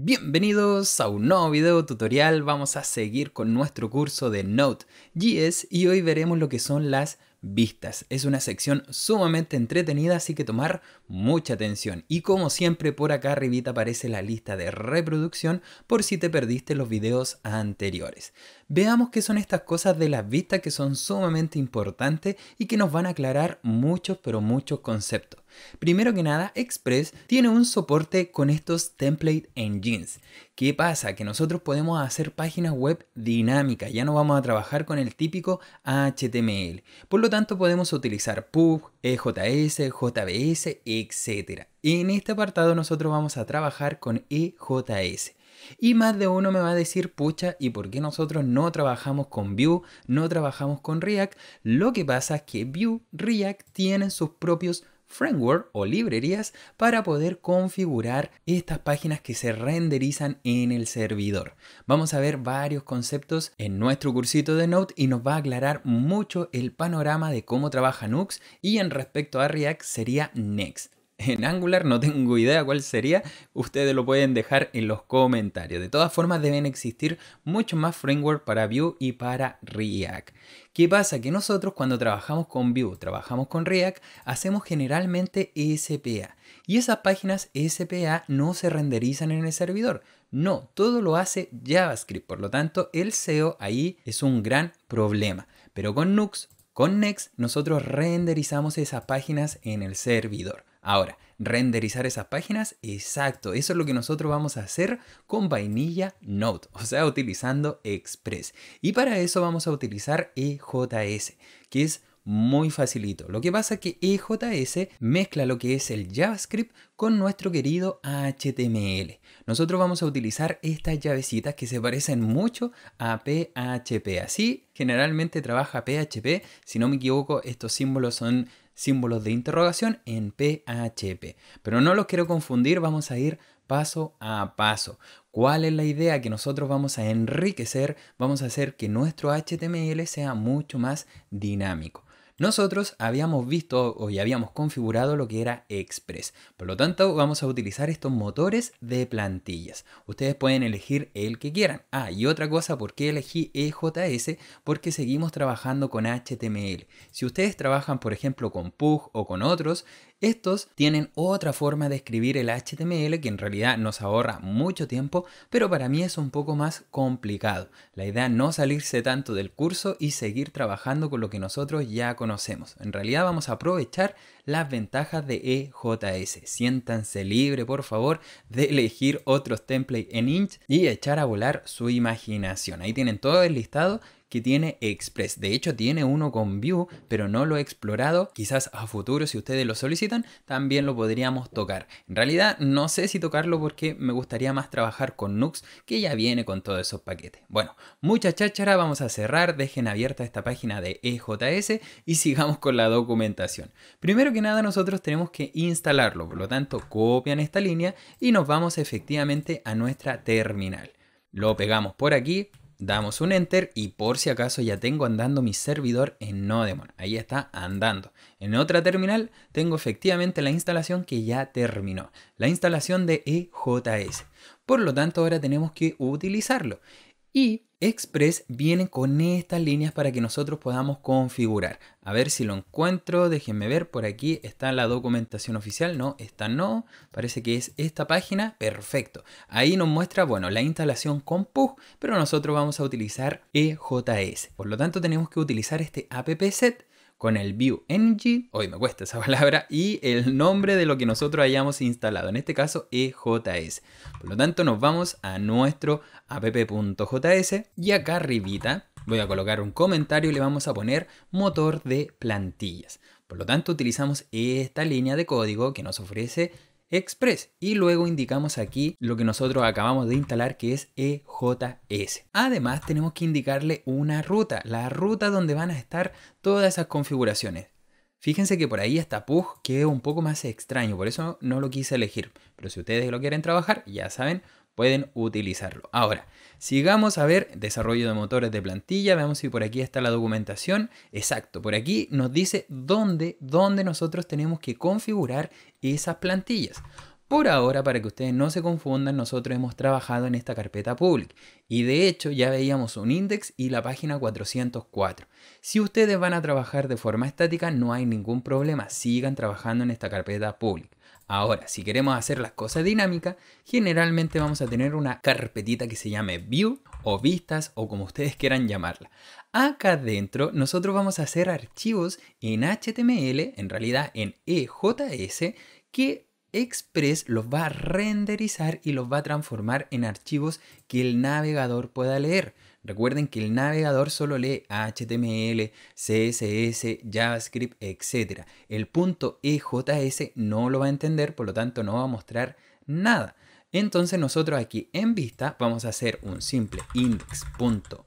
Bienvenidos a un nuevo video tutorial, vamos a seguir con nuestro curso de Node.js y hoy veremos lo que son las vistas. Es una sección sumamente entretenida, así que tomar mucha atención. Y como siempre, por acá arribita aparece la lista de reproducción por si te perdiste los videos anteriores. Veamos qué son estas cosas de las vistas que son sumamente importantes y que nos van a aclarar muchos, pero muchos conceptos. Primero que nada, Express tiene un soporte con estos template engines. ¿Qué pasa? Que nosotros podemos hacer páginas web dinámicas, ya no vamos a trabajar con el típico HTML. Por lo tanto, podemos utilizar PUB, EJS, JBS, etc. En este apartado nosotros vamos a trabajar con EJS. Y más de uno me va a decir, pucha, ¿y por qué nosotros no trabajamos con Vue, no trabajamos con React? Lo que pasa es que Vue, React tienen sus propios framework o librerías para poder configurar estas páginas que se renderizan en el servidor. Vamos a ver varios conceptos en nuestro cursito de Node y nos va a aclarar mucho el panorama de cómo trabaja Nux y en respecto a React sería Next en Angular, no tengo idea cuál sería, ustedes lo pueden dejar en los comentarios. De todas formas deben existir muchos más framework para Vue y para React. ¿Qué pasa? Que nosotros cuando trabajamos con Vue, trabajamos con React, hacemos generalmente SPA. Y esas páginas SPA no se renderizan en el servidor. No, todo lo hace JavaScript. Por lo tanto, el SEO ahí es un gran problema. Pero con Nux, con Next, nosotros renderizamos esas páginas en el servidor. Ahora, renderizar esas páginas, exacto, eso es lo que nosotros vamos a hacer con Vainilla Note, o sea, utilizando Express. Y para eso vamos a utilizar EJS, que es muy facilito. Lo que pasa es que EJS mezcla lo que es el JavaScript con nuestro querido HTML. Nosotros vamos a utilizar estas llavecitas que se parecen mucho a PHP. Así generalmente trabaja PHP. Si no me equivoco, estos símbolos son símbolos de interrogación en PHP. Pero no los quiero confundir, vamos a ir paso a paso. ¿Cuál es la idea que nosotros vamos a enriquecer? Vamos a hacer que nuestro HTML sea mucho más dinámico. Nosotros habíamos visto o habíamos configurado lo que era Express. Por lo tanto, vamos a utilizar estos motores de plantillas. Ustedes pueden elegir el que quieran. Ah, y otra cosa, ¿por qué elegí EJS? Porque seguimos trabajando con HTML. Si ustedes trabajan, por ejemplo, con PUG o con otros, estos tienen otra forma de escribir el HTML que en realidad nos ahorra mucho tiempo, pero para mí es un poco más complicado. La idea no salirse tanto del curso y seguir trabajando con lo que nosotros ya conocemos. En realidad vamos a aprovechar las ventajas de EJS. Siéntanse libre, por favor, de elegir otros templates en Inch y echar a volar su imaginación. Ahí tienen todo el listado que tiene Express. De hecho, tiene uno con Vue, pero no lo he explorado. Quizás a futuro, si ustedes lo solicitan, también lo podríamos tocar. En realidad, no sé si tocarlo porque me gustaría más trabajar con Nux, que ya viene con todos esos paquetes. Bueno, mucha cháchara, vamos a cerrar. Dejen abierta esta página de EJS y sigamos con la documentación. Primero que nada nosotros tenemos que instalarlo, por lo tanto copian esta línea y nos vamos efectivamente a nuestra terminal. Lo pegamos por aquí, damos un enter y por si acaso ya tengo andando mi servidor en Nodemon. Ahí está andando. En otra terminal tengo efectivamente la instalación que ya terminó, la instalación de EJS. Por lo tanto ahora tenemos que utilizarlo. Y Express viene con estas líneas para que nosotros podamos configurar. A ver si lo encuentro, déjenme ver, por aquí está la documentación oficial, no, esta no, parece que es esta página, perfecto. Ahí nos muestra, bueno, la instalación con PUG, pero nosotros vamos a utilizar EJS. Por lo tanto tenemos que utilizar este app con el View Engine, hoy me cuesta esa palabra, y el nombre de lo que nosotros hayamos instalado, en este caso es JS. Por lo tanto, nos vamos a nuestro app.js y acá arribita voy a colocar un comentario y le vamos a poner motor de plantillas. Por lo tanto, utilizamos esta línea de código que nos ofrece Express y luego indicamos aquí lo que nosotros acabamos de instalar que es EJS. Además tenemos que indicarle una ruta, la ruta donde van a estar todas esas configuraciones. Fíjense que por ahí está Pug, que es un poco más extraño, por eso no lo quise elegir. Pero si ustedes lo quieren trabajar, ya saben, pueden utilizarlo. Ahora, sigamos a ver desarrollo de motores de plantilla, veamos si por aquí está la documentación. Exacto, por aquí nos dice dónde, dónde nosotros tenemos que configurar esas plantillas. Por ahora, para que ustedes no se confundan, nosotros hemos trabajado en esta carpeta public y de hecho ya veíamos un index y la página 404. Si ustedes van a trabajar de forma estática no hay ningún problema, sigan trabajando en esta carpeta public. Ahora, si queremos hacer las cosas dinámicas, generalmente vamos a tener una carpetita que se llame View o Vistas o como ustedes quieran llamarla. Acá dentro nosotros vamos a hacer archivos en HTML, en realidad en EJS, que Express los va a renderizar y los va a transformar en archivos que el navegador pueda leer. Recuerden que el navegador solo lee HTML, CSS, JavaScript, etc. El punto EJS no lo va a entender, por lo tanto no va a mostrar nada. Entonces nosotros aquí en vista vamos a hacer un simple index. Punto,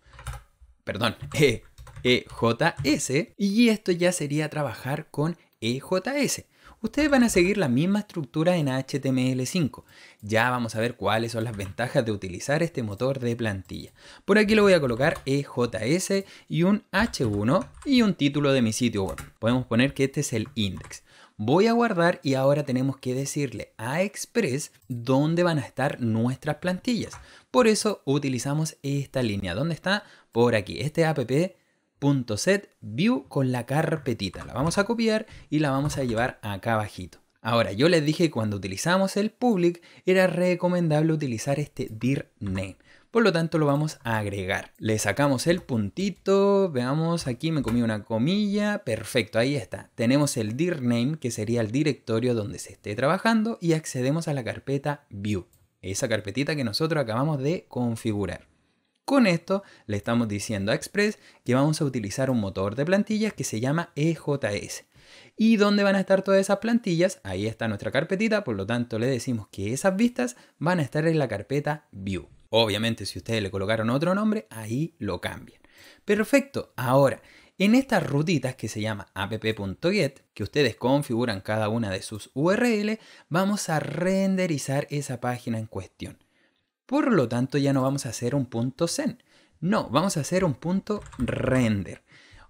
perdón, EJS y esto ya sería trabajar con EJS ustedes van a seguir la misma estructura en HTML5. Ya vamos a ver cuáles son las ventajas de utilizar este motor de plantilla. Por aquí lo voy a colocar EJS y un H1 y un título de mi sitio web. Podemos poner que este es el index voy a guardar y ahora tenemos que decirle a Express dónde van a estar nuestras plantillas. Por eso utilizamos esta línea. ¿Dónde está? Por aquí. Este app view con la carpetita. La vamos a copiar y la vamos a llevar acá abajito. Ahora, yo les dije que cuando utilizamos el public era recomendable utilizar este dir name. Por lo tanto, lo vamos a agregar. Le sacamos el puntito, veamos, aquí me comí una comilla, perfecto, ahí está. Tenemos el dir name, que sería el directorio donde se esté trabajando, y accedemos a la carpeta view, esa carpetita que nosotros acabamos de configurar. Con esto le estamos diciendo a Express que vamos a utilizar un motor de plantillas que se llama EJS. ¿Y dónde van a estar todas esas plantillas? Ahí está nuestra carpetita, por lo tanto le decimos que esas vistas van a estar en la carpeta View. Obviamente si ustedes le colocaron otro nombre, ahí lo cambian. Perfecto, ahora en estas rutitas que se llama app.get, que ustedes configuran cada una de sus URL, vamos a renderizar esa página en cuestión. Por lo tanto, ya no vamos a hacer un punto sen. No, vamos a hacer un punto render.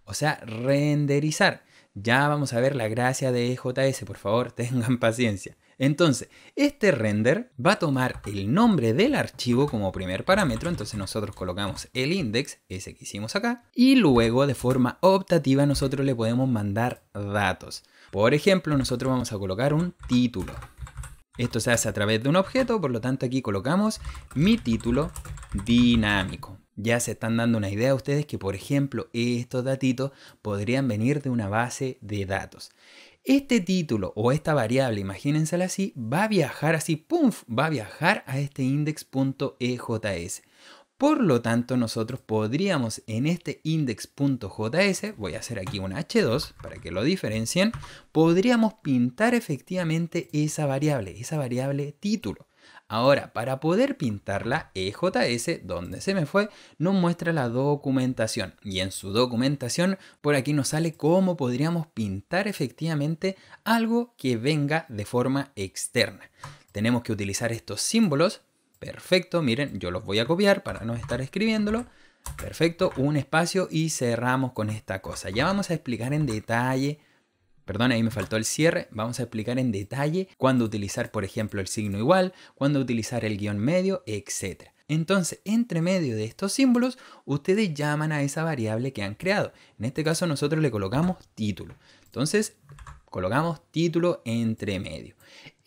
O sea, renderizar. Ya vamos a ver la gracia de e JS, por favor, tengan paciencia. Entonces, este render va a tomar el nombre del archivo como primer parámetro, entonces nosotros colocamos el index, ese que hicimos acá, y luego de forma optativa nosotros le podemos mandar datos. Por ejemplo, nosotros vamos a colocar un título. Esto se hace a través de un objeto, por lo tanto aquí colocamos mi título dinámico. Ya se están dando una idea a ustedes que, por ejemplo, estos datitos podrían venir de una base de datos. Este título o esta variable, imagínensela así, va a viajar así, ¡pum! Va a viajar a este index.ejs. Por lo tanto, nosotros podríamos en este index.js, voy a hacer aquí un h2 para que lo diferencien, podríamos pintar efectivamente esa variable, esa variable título. Ahora, para poder pintarla, EJS, donde se me fue, nos muestra la documentación. Y en su documentación, por aquí nos sale cómo podríamos pintar efectivamente algo que venga de forma externa. Tenemos que utilizar estos símbolos Perfecto, miren, yo los voy a copiar para no estar escribiéndolo. Perfecto, un espacio y cerramos con esta cosa. Ya vamos a explicar en detalle, perdón, ahí me faltó el cierre, vamos a explicar en detalle cuándo utilizar, por ejemplo, el signo igual, cuándo utilizar el guión medio, etc. Entonces, entre medio de estos símbolos, ustedes llaman a esa variable que han creado. En este caso, nosotros le colocamos título. Entonces, colocamos título entre medio.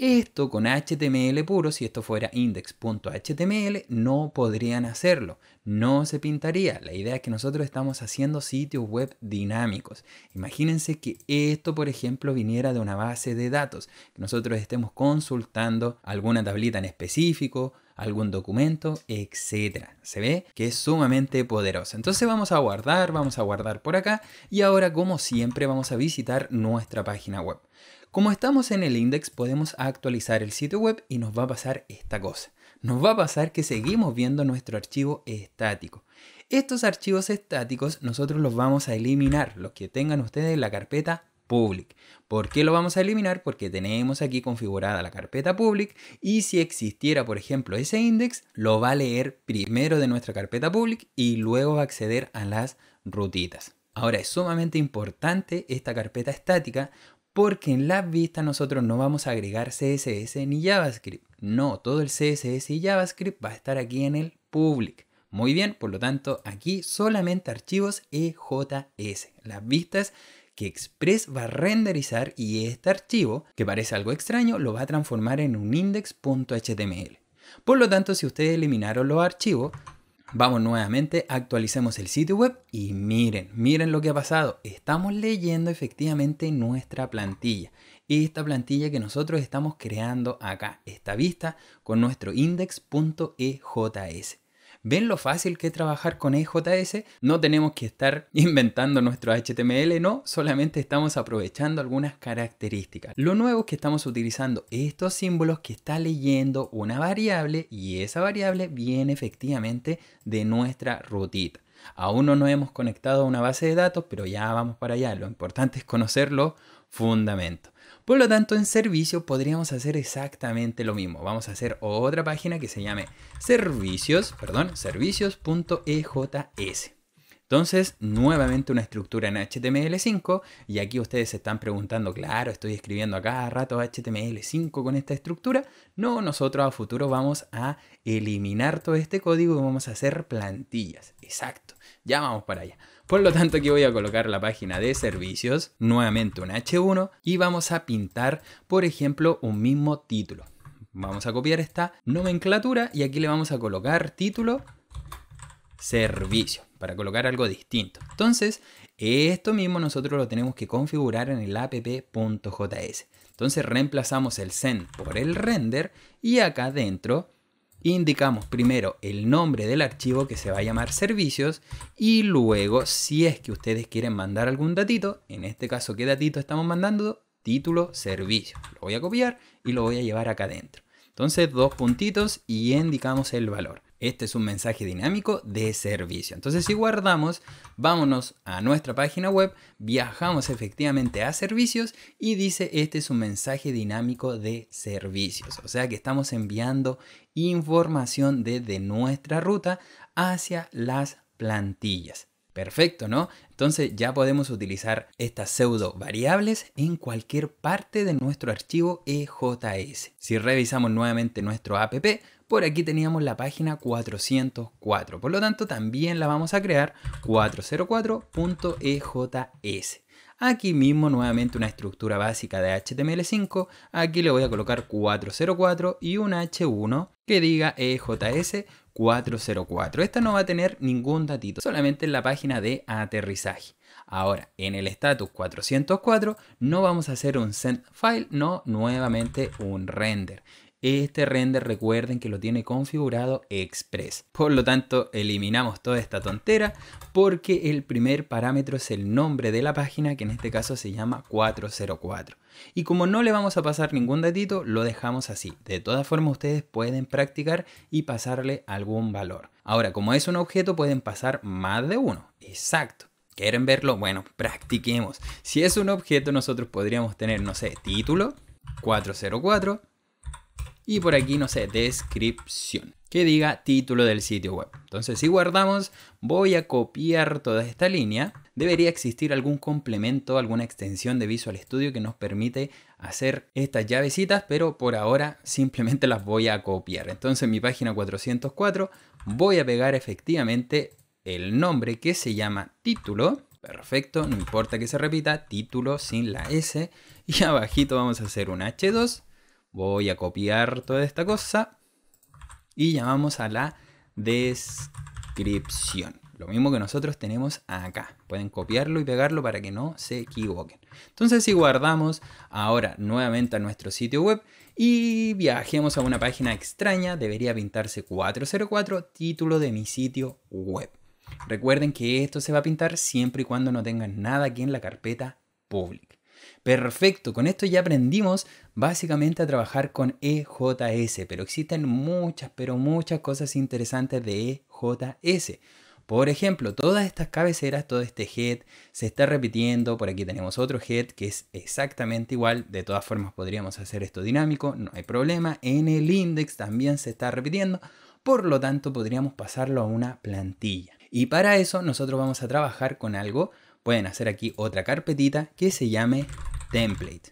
Esto con HTML puro, si esto fuera index.html, no podrían hacerlo, no se pintaría. La idea es que nosotros estamos haciendo sitios web dinámicos. Imagínense que esto, por ejemplo, viniera de una base de datos, que nosotros estemos consultando alguna tablita en específico, algún documento, etc. Se ve que es sumamente poderoso. Entonces vamos a guardar, vamos a guardar por acá y ahora como siempre vamos a visitar nuestra página web. Como estamos en el index, podemos actualizar el sitio web y nos va a pasar esta cosa. Nos va a pasar que seguimos viendo nuestro archivo estático. Estos archivos estáticos nosotros los vamos a eliminar, los que tengan ustedes en la carpeta public. ¿Por qué lo vamos a eliminar? Porque tenemos aquí configurada la carpeta public y si existiera, por ejemplo, ese index, lo va a leer primero de nuestra carpeta public y luego va a acceder a las rutitas. Ahora es sumamente importante esta carpeta estática porque en las vistas nosotros no vamos a agregar CSS ni JavaScript. No, todo el CSS y JavaScript va a estar aquí en el public. Muy bien, por lo tanto, aquí solamente archivos EJS. Las vistas que Express va a renderizar y este archivo, que parece algo extraño, lo va a transformar en un index.html. Por lo tanto, si ustedes eliminaron los archivos, Vamos nuevamente, actualicemos el sitio web y miren, miren lo que ha pasado. Estamos leyendo efectivamente nuestra plantilla. Esta plantilla que nosotros estamos creando acá, esta vista con nuestro index.ejs. ¿Ven lo fácil que es trabajar con EJS? No tenemos que estar inventando nuestro HTML, no, solamente estamos aprovechando algunas características. Lo nuevo es que estamos utilizando estos símbolos que está leyendo una variable y esa variable viene efectivamente de nuestra rutita. Aún no nos hemos conectado a una base de datos, pero ya vamos para allá. Lo importante es conocer los fundamentos. Por lo tanto, en servicio podríamos hacer exactamente lo mismo. Vamos a hacer otra página que se llame servicios, perdón, servicios.ejs. Entonces, nuevamente una estructura en HTML5 y aquí ustedes se están preguntando, claro, estoy escribiendo a cada rato HTML5 con esta estructura. No, nosotros a futuro vamos a eliminar todo este código y vamos a hacer plantillas. Exacto, ya vamos para allá. Por lo tanto aquí voy a colocar la página de servicios, nuevamente un H1 y vamos a pintar por ejemplo un mismo título. Vamos a copiar esta nomenclatura y aquí le vamos a colocar título servicio para colocar algo distinto. Entonces, esto mismo nosotros lo tenemos que configurar en el app.js. Entonces reemplazamos el send por el render y acá dentro indicamos primero el nombre del archivo que se va a llamar servicios y luego si es que ustedes quieren mandar algún datito, en este caso qué datito estamos mandando, título servicio. Lo voy a copiar y lo voy a llevar acá adentro. Entonces dos puntitos y indicamos el valor. Este es un mensaje dinámico de servicio. Entonces, si guardamos, vámonos a nuestra página web, viajamos efectivamente a servicios y dice, este es un mensaje dinámico de servicios. O sea que estamos enviando información desde nuestra ruta hacia las plantillas. Perfecto, ¿no? Entonces ya podemos utilizar estas pseudo variables en cualquier parte de nuestro archivo EJS. Si revisamos nuevamente nuestro app, por aquí teníamos la página 404. Por lo tanto, también la vamos a crear 404.ejs. E aquí mismo nuevamente una estructura básica de HTML5. Aquí le voy a colocar 404 y un H1 que diga EJS 404. Esta no va a tener ningún datito, solamente en la página de aterrizaje. Ahora, en el status 404 no vamos a hacer un send file, no nuevamente un render. Este render recuerden que lo tiene configurado Express. Por lo tanto, eliminamos toda esta tontera porque el primer parámetro es el nombre de la página que en este caso se llama 404. Y como no le vamos a pasar ningún datito, lo dejamos así. De todas formas, ustedes pueden practicar y pasarle algún valor. Ahora, como es un objeto, pueden pasar más de uno. Exacto. ¿Quieren verlo? Bueno, practiquemos. Si es un objeto, nosotros podríamos tener, no sé, título 404 y por aquí, no sé, descripción, que diga título del sitio web. Entonces, si guardamos, voy a copiar toda esta línea. Debería existir algún complemento, alguna extensión de Visual Studio que nos permite hacer estas llavecitas, pero por ahora simplemente las voy a copiar. Entonces, en mi página 404 voy a pegar efectivamente el nombre que se llama título. Perfecto, no importa que se repita, título sin la S. Y abajito vamos a hacer un H2 Voy a copiar toda esta cosa y llamamos a la descripción. Lo mismo que nosotros tenemos acá. Pueden copiarlo y pegarlo para que no se equivoquen. Entonces si guardamos ahora nuevamente a nuestro sitio web y viajemos a una página extraña, debería pintarse 404, título de mi sitio web. Recuerden que esto se va a pintar siempre y cuando no tengan nada aquí en la carpeta pública. Perfecto, con esto ya aprendimos básicamente a trabajar con EJS, pero existen muchas, pero muchas cosas interesantes de EJS. Por ejemplo, todas estas cabeceras, todo este head se está repitiendo. Por aquí tenemos otro head que es exactamente igual. De todas formas podríamos hacer esto dinámico, no hay problema. En el index también se está repitiendo. Por lo tanto, podríamos pasarlo a una plantilla. Y para eso nosotros vamos a trabajar con algo. Pueden hacer aquí otra carpetita que se llame template.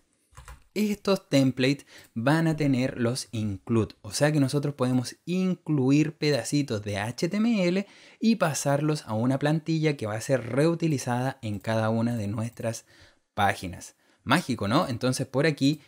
Estos templates van a tener los include, o sea que nosotros podemos incluir pedacitos de HTML y pasarlos a una plantilla que va a ser reutilizada en cada una de nuestras páginas. Mágico, ¿no? Entonces por aquí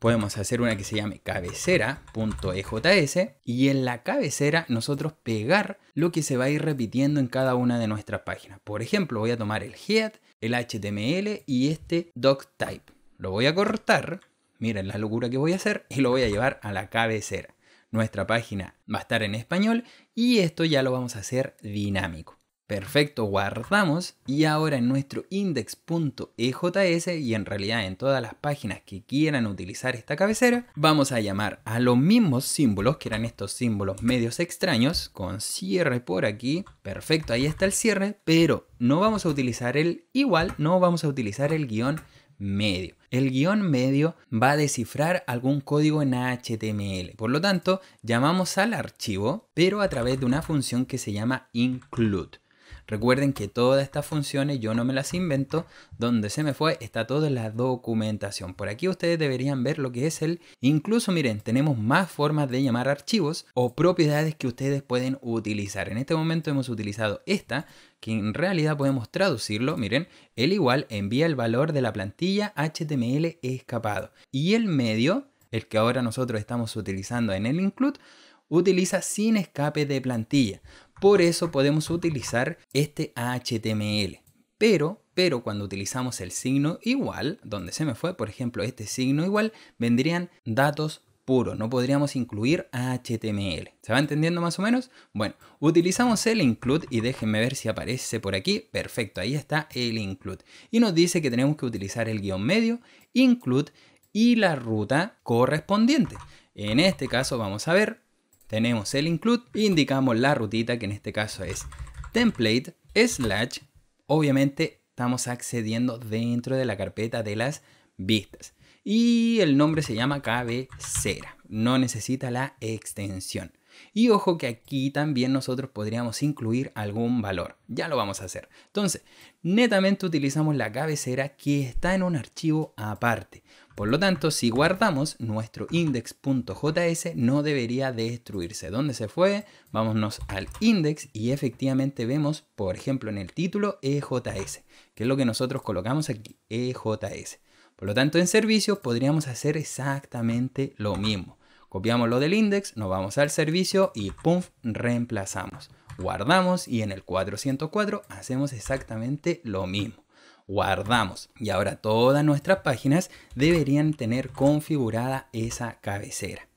podemos hacer una que se llame cabecera.ejs y en la cabecera nosotros pegar lo que se va a ir repitiendo en cada una de nuestras páginas. Por ejemplo, voy a tomar el head, el HTML y este doctype. Lo voy a cortar, miren la locura que voy a hacer, y lo voy a llevar a la cabecera. Nuestra página va a estar en español y esto ya lo vamos a hacer dinámico. Perfecto, guardamos y ahora en nuestro index.ejs y en realidad en todas las páginas que quieran utilizar esta cabecera, vamos a llamar a los mismos símbolos, que eran estos símbolos medios extraños, con cierre por aquí, perfecto, ahí está el cierre, pero no vamos a utilizar el igual, no vamos a utilizar el guión medio. El guión medio va a descifrar algún código en HTML. Por lo tanto, llamamos al archivo, pero a través de una función que se llama include. Recuerden que todas estas funciones yo no me las invento, donde se me fue está toda la documentación. Por aquí ustedes deberían ver lo que es el... Incluso miren, tenemos más formas de llamar archivos o propiedades que ustedes pueden utilizar. En este momento hemos utilizado esta, que en realidad podemos traducirlo, miren, el igual envía el valor de la plantilla HTML escapado. Y el medio, el que ahora nosotros estamos utilizando en el include, utiliza sin escape de plantilla. Por eso podemos utilizar este HTML. Pero, pero cuando utilizamos el signo igual, donde se me fue, por ejemplo, este signo igual, vendrían datos puros, no podríamos incluir HTML. ¿Se va entendiendo más o menos? Bueno, utilizamos el include y déjenme ver si aparece por aquí. Perfecto, ahí está el include. Y nos dice que tenemos que utilizar el guión medio, include y la ruta correspondiente. En este caso vamos a ver tenemos el include indicamos la rutita que en este caso es template slash. Obviamente estamos accediendo dentro de la carpeta de las vistas. Y el nombre se llama cabecera. No necesita la extensión. Y ojo que aquí también nosotros podríamos incluir algún valor. Ya lo vamos a hacer. Entonces, netamente utilizamos la cabecera que está en un archivo aparte. Por lo tanto, si guardamos, nuestro index.js no debería destruirse. ¿Dónde se fue? Vámonos al index y efectivamente vemos, por ejemplo, en el título EJS, que es lo que nosotros colocamos aquí, EJS. Por lo tanto, en servicio podríamos hacer exactamente lo mismo. Copiamos lo del index, nos vamos al servicio y ¡pum! reemplazamos. Guardamos y en el 404 hacemos exactamente lo mismo guardamos. Y ahora todas nuestras páginas deberían tener configurada esa cabecera.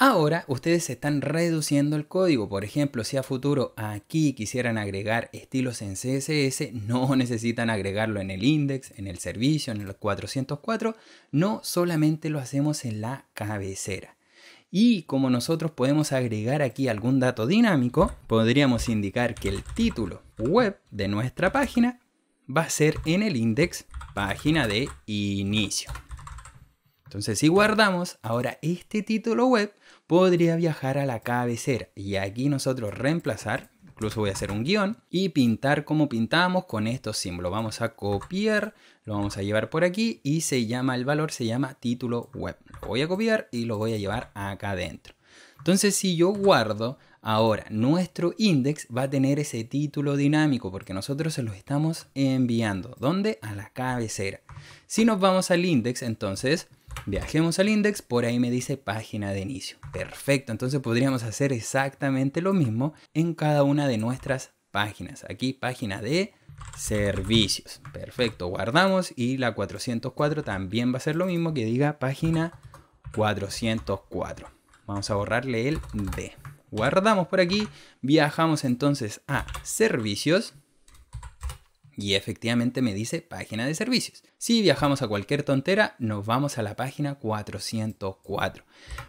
Ahora ustedes están reduciendo el código. Por ejemplo, si a futuro aquí quisieran agregar estilos en CSS, no necesitan agregarlo en el index, en el servicio, en el 404. No solamente lo hacemos en la cabecera. Y como nosotros podemos agregar aquí algún dato dinámico, podríamos indicar que el título web de nuestra página va a ser en el index página de inicio. Entonces si guardamos, ahora este título web podría viajar a la cabecera y aquí nosotros reemplazar, incluso voy a hacer un guión y pintar como pintamos con estos símbolos. Vamos a copiar, lo vamos a llevar por aquí y se llama el valor, se llama título web. Lo voy a copiar y lo voy a llevar acá adentro. Entonces si yo guardo, Ahora, nuestro index va a tener ese título dinámico porque nosotros se los estamos enviando. ¿Dónde? A la cabecera. Si nos vamos al index, entonces viajemos al index, por ahí me dice página de inicio. Perfecto, entonces podríamos hacer exactamente lo mismo en cada una de nuestras páginas. Aquí página de servicios. Perfecto, guardamos y la 404 también va a ser lo mismo que diga página 404. Vamos a borrarle el D. Guardamos por aquí, viajamos entonces a servicios y efectivamente me dice página de servicios. Si viajamos a cualquier tontera, nos vamos a la página 404.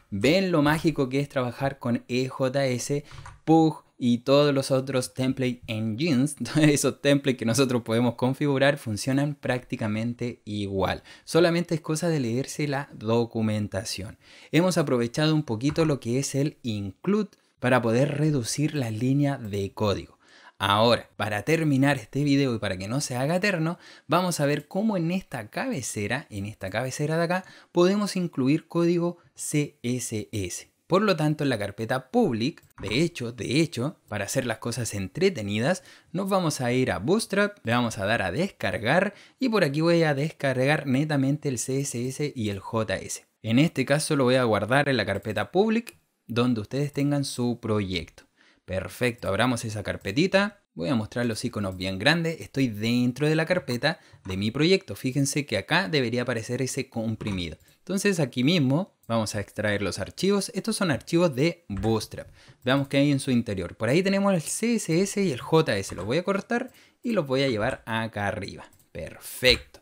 Ven lo mágico que es trabajar con EJS, Pug y todos los otros template engines, esos templates que nosotros podemos configurar, funcionan prácticamente igual. Solamente es cosa de leerse la documentación. Hemos aprovechado un poquito lo que es el include para poder reducir la línea de código. Ahora, para terminar este video y para que no se haga eterno, vamos a ver cómo en esta cabecera, en esta cabecera de acá, podemos incluir código CSS. Por lo tanto, en la carpeta public, de hecho, de hecho, para hacer las cosas entretenidas, nos vamos a ir a Bootstrap, le vamos a dar a descargar y por aquí voy a descargar netamente el CSS y el JS. En este caso lo voy a guardar en la carpeta public donde ustedes tengan su proyecto. Perfecto, abramos esa carpetita. Voy a mostrar los iconos bien grandes. Estoy dentro de la carpeta de mi proyecto. Fíjense que acá debería aparecer ese comprimido. Entonces aquí mismo vamos a extraer los archivos. Estos son archivos de Bootstrap. Veamos qué hay en su interior. Por ahí tenemos el CSS y el JS. Los voy a cortar y los voy a llevar acá arriba. Perfecto.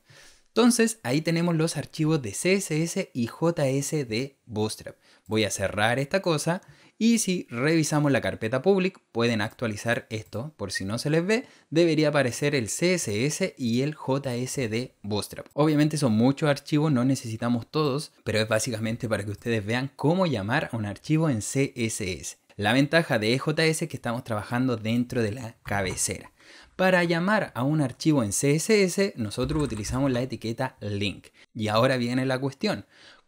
Entonces ahí tenemos los archivos de CSS y JS de Bootstrap. Voy a cerrar esta cosa y si revisamos la carpeta public pueden actualizar esto por si no se les ve debería aparecer el CSS y el JS de Bootstrap. Obviamente son muchos archivos, no necesitamos todos, pero es básicamente para que ustedes vean cómo llamar a un archivo en CSS. La ventaja de JS es que estamos trabajando dentro de la cabecera. Para llamar a un archivo en CSS, nosotros utilizamos la etiqueta link. Y ahora viene la cuestión.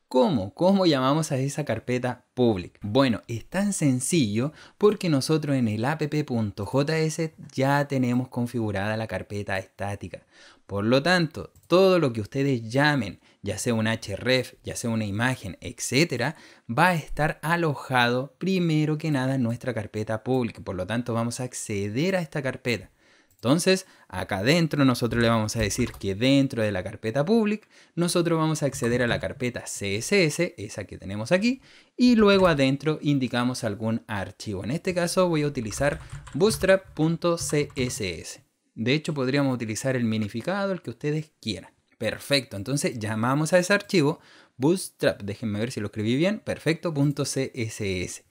¿Cómo? ¿Cómo llamamos a esa carpeta public? Bueno, es tan sencillo porque nosotros en el app.js ya tenemos configurada la carpeta estática. Por lo tanto, todo lo que ustedes llamen, ya sea un href, ya sea una imagen, etcétera, va a estar alojado primero que nada en nuestra carpeta public. Por lo tanto, vamos a acceder a esta carpeta. Entonces, acá adentro nosotros le vamos a decir que dentro de la carpeta public, nosotros vamos a acceder a la carpeta CSS, esa que tenemos aquí, y luego adentro indicamos algún archivo. En este caso voy a utilizar bootstrap.css. De hecho, podríamos utilizar el minificado, el que ustedes quieran. Perfecto, entonces llamamos a ese archivo bootstrap, déjenme ver si lo escribí bien, perfecto.css.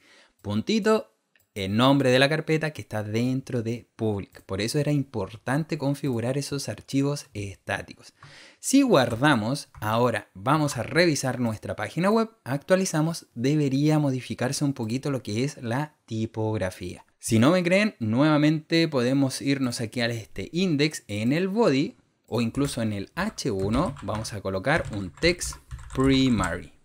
Puntito el nombre de la carpeta que está dentro de public. Por eso era importante configurar esos archivos estáticos. Si guardamos, ahora vamos a revisar nuestra página web, actualizamos, debería modificarse un poquito lo que es la tipografía. Si no me creen, nuevamente podemos irnos aquí a este index en el body o incluso en el H1 vamos a colocar un text primary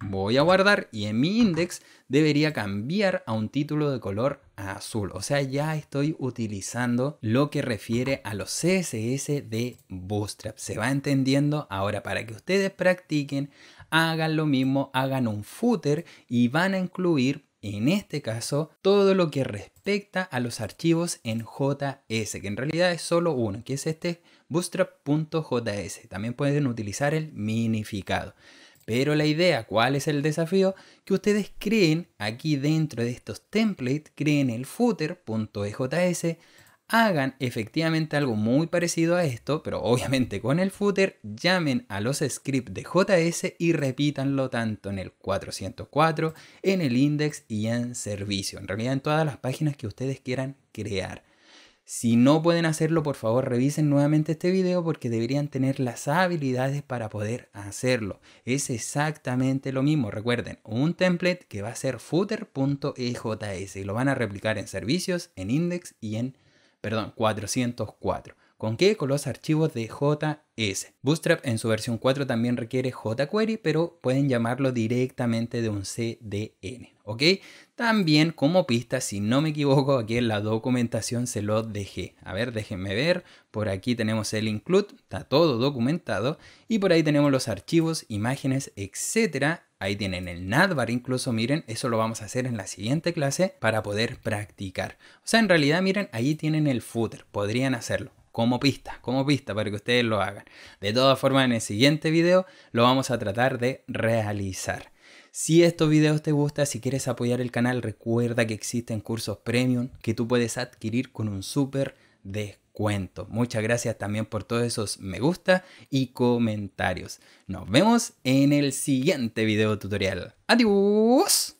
voy a guardar y en mi index debería cambiar a un título de color azul. O sea, ya estoy utilizando lo que refiere a los CSS de Bootstrap. Se va entendiendo ahora para que ustedes practiquen, hagan lo mismo, hagan un footer y van a incluir en este caso todo lo que respecta a los archivos en JS, que en realidad es solo uno, que es este bootstrap.js. También pueden utilizar el minificado. Pero la idea, ¿cuál es el desafío? Que ustedes creen aquí dentro de estos templates, creen el footer.ejs, hagan efectivamente algo muy parecido a esto, pero obviamente con el footer, llamen a los scripts de JS y repítanlo tanto en el 404, en el index y en servicio. En realidad en todas las páginas que ustedes quieran crear. Si no pueden hacerlo, por favor revisen nuevamente este video porque deberían tener las habilidades para poder hacerlo. Es exactamente lo mismo. Recuerden, un template que va a ser footer.ejs y lo van a replicar en servicios, en index y en, perdón, 404. ¿Con qué? Con los archivos de JS. Bootstrap en su versión 4 también requiere jQuery, pero pueden llamarlo directamente de un CDN. ¿Ok? También como pista, si no me equivoco, aquí en la documentación se lo dejé. A ver, déjenme ver. Por aquí tenemos el include, está todo documentado. Y por ahí tenemos los archivos, imágenes, etc. Ahí tienen el NADBAR incluso, miren, eso lo vamos a hacer en la siguiente clase para poder practicar. O sea, en realidad, miren, ahí tienen el footer, podrían hacerlo como pista, como pista para que ustedes lo hagan. De todas formas, en el siguiente video lo vamos a tratar de realizar. Si estos videos te gustan, si quieres apoyar el canal, recuerda que existen cursos premium que tú puedes adquirir con un súper descuento. Muchas gracias también por todos esos me gusta y comentarios. Nos vemos en el siguiente video tutorial. Adiós.